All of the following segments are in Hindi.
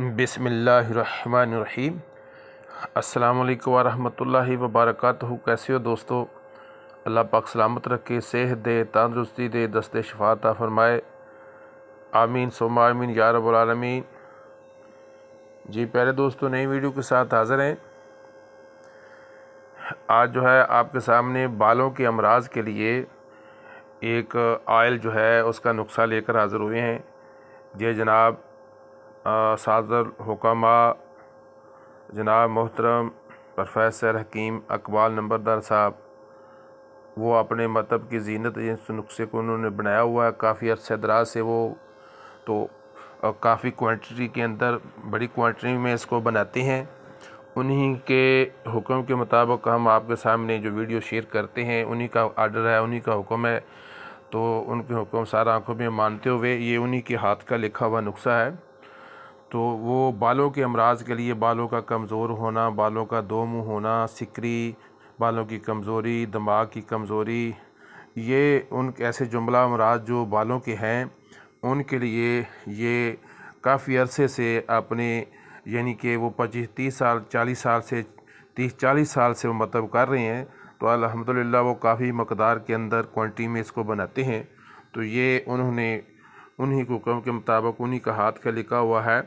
बिसमीम अल्लाक वरहल वबरक कैसे हो दोस्तों अल्लाह पाक सलामत रखे सेहत दे तंदरुस्ती दे दस्ते शफाता फरमाए आमीन सोमा आमीन यारबालमीन जी प्यारे दोस्तों नई वीडियो के साथ हाज़िर हैं आज जो है आपके सामने बालों के अमराज के लिए एक आयल जो है उसका नुस्खा लेकर हाज़िर हुए हैं जे जनाब सादर हुकाम जनाब मोहतरम प्रोफेसर हकीम अकबाल नंबरदार साहब वो अपने मतलब की जीनत जिस नुस्खे को उन्होंने बनाया हुआ है काफ़ी अरसे दराज से वो तो काफ़ी क्वान्टी के अंदर बड़ी क्वान्टी में इसको बनाते हैं उन्हीं के हुक्म के मुताबिक हम आपके सामने जो वीडियो शेयर करते हैं उन्हीं का आर्डर है उन्हीं का हुक्म है तो उनके हुक्म सारा आँखों में मानते हुए ये उन्हीं के हाथ का लिखा हुआ नुस्खा है तो वो बालों के अमराज के लिए बालों का कमज़ोर होना बालों का दो मुँह होना सिकरी बालों की कमज़ोरी दिमाग की कमज़ोरी ये उन ऐसे जुमला अमराज जो बालों के हैं उनके लिए ये काफ़ी अरसे से अपने यानी कि वो पच्चीस तीस साल चालीस साल से तीस चालीस साल से वो मतलब कर रहे हैं तो अलहमदिल्ला वो काफ़ी मकदार के अंदर क्वान्टी में इसको बनाते हैं तो ये उन्होंने उन्हीं को कम के मुताबिक उन्हीं का हाथ का लिखा हुआ है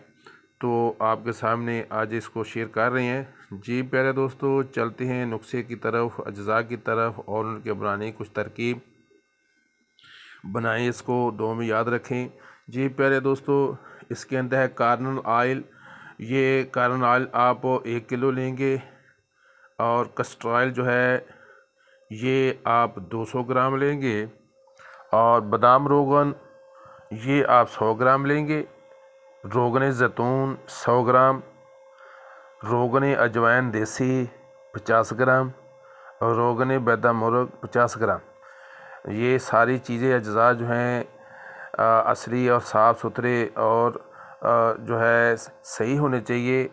तो आपके सामने आज इसको शेयर कर रहे हैं जी प्यारे दोस्तों चलते हैं नुस्खे की तरफ अज्जा की तरफ और उनके बनाने कुछ तरकीब बनाएं इसको दो में याद रखें जी प्यारे दोस्तों इसके अंदर है कार्नल आयल ये कार्नल आयल आप एक किलो लेंगे और कस्टर जो है ये आप 200 ग्राम लेंगे और बादाम रोगन ये आप 100 ग्राम लेंगे रोगन जैतून सौ ग्राम रोगन अजवाइन देसी पचास ग्राम और रोगन बैदा मुर्ग पचास ग्राम ये सारी चीज़ें अज्जा जो हैं असली और साफ़ सुथरे और जो है सही होने चाहिए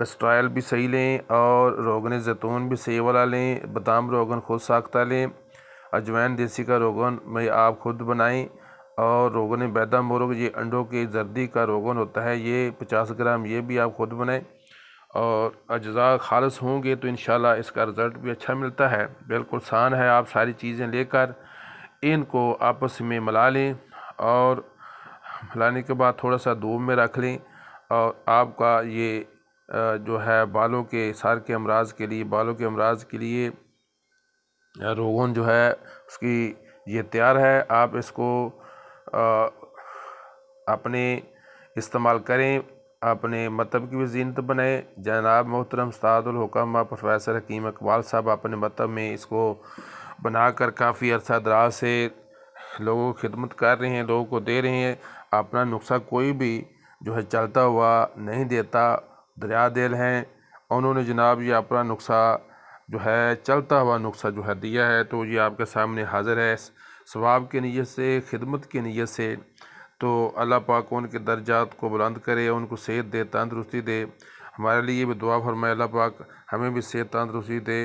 कस्ट्रायल भी सही लें और रोगन जैतून भी सही वाला लें बादाम रोगन खुद साख्ता लें अजवाइन देसी का रोगन मैं आप खुद बनाएं और रोगन बैदा मोरग ये अंडों के जर्दी का रोगन होता है ये पचास ग्राम ये भी आप ख़ुद बनाएं और अज्जा खालस होंगे तो इन इसका रिज़ल्ट भी अच्छा मिलता है बिल्कुल आसान है आप सारी चीज़ें लेकर इनको आपस में मिला लें और मिलाने के बाद थोड़ा सा धूप में रख लें और आपका ये जो है बालों के सार के अमराज के लिए बालों के अमराज के लिए रोगन जो है उसकी ये तैयार है आप इसको अपने इस्तेमाल करें अपने मतलब की भी जीनत बनाएँ जनाब मोहतरम उस्तादुल्हुकम प्रोफेसर हकीम इकबाल साहब अपने मतलब में इसको बना कर काफ़ी अरसा दराज से लोगों की खिदमत कर रहे हैं लोगों को दे रहे हैं अपना नुस्खा कोई भी जो है चलता हुआ नहीं देता दरिया दिल हैं उन्होंने जनाब ये अपना नुस्खा जो है चलता हुआ नुस्खा जो है दिया है तो ये आपके सामने हाज़िर है स्वाब की नीयत से खिदमत की नीयत से तो अल्लाह पाक उनके दर्जात को बुलंद करे उनको सेहत दे तंदरुस्ती दे हमारे लिए भी दुआ फरमाए अल्लाह पाक हमें भी सेहत तंदरुस्ती दे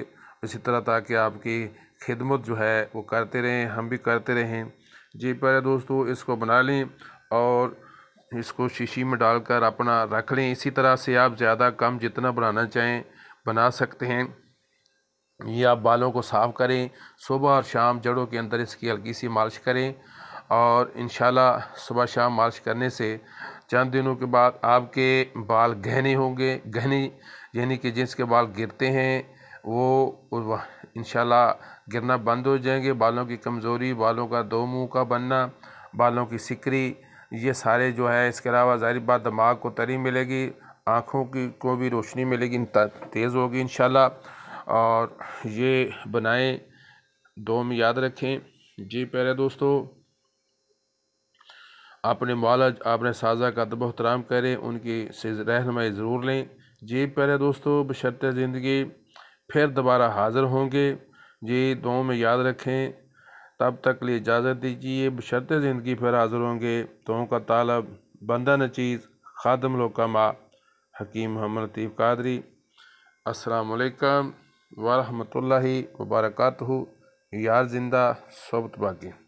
इसी तरह ताकि आपकी खिदमत जो है वो करते रहें हम भी करते रहें जी प्यारे दोस्तों इसको बना लें और इसको शीशी में डालकर अपना रख लें इसी तरह से आप ज़्यादा कम जितना बनाना चाहें बना सकते हैं ये आप बालों को साफ़ करें सुबह और शाम जड़ों के अंदर इसकी हल्की सी मालिश करें और इन सुबह शाम मालिश करने से चंद दिनों के बाद आपके बाल गहने होंगे गहने यानी कि जिसके बाल गिरते हैं वो इन गिरना बंद हो जाएंगे बालों की कमज़ोरी बालों का दो मुँह का बनना बालों की सिकरी ये सारे जो है इसके अलावा ज़ाहिर बात दिमाग को तरी मिलेगी आँखों की को भी रोशनी मिलेगी तेज़ होगी इन और ये बनाएं दो में याद रखें जी प्यारे दोस्तों अपने वालज अपने साजा का तब अहतराम करें उनकी से रहनमाई ज़रूर लें जी प्यारे दोस्तों बशरत ज़िंदगी फिर दोबारा हाज़िर होंगे जी दो में याद रखें तब तक लिए इजाज़त दीजिए बशरत ज़िंदगी फिर हाज़िर होंगे तो का तालब बंदा नचीज़ खादम लोकमा हकीम मोहम्मद लतीफ़ कादरी असलकम वरहमतुल्लाहि वबरकatuhu यार जिंदा सोबत बाकी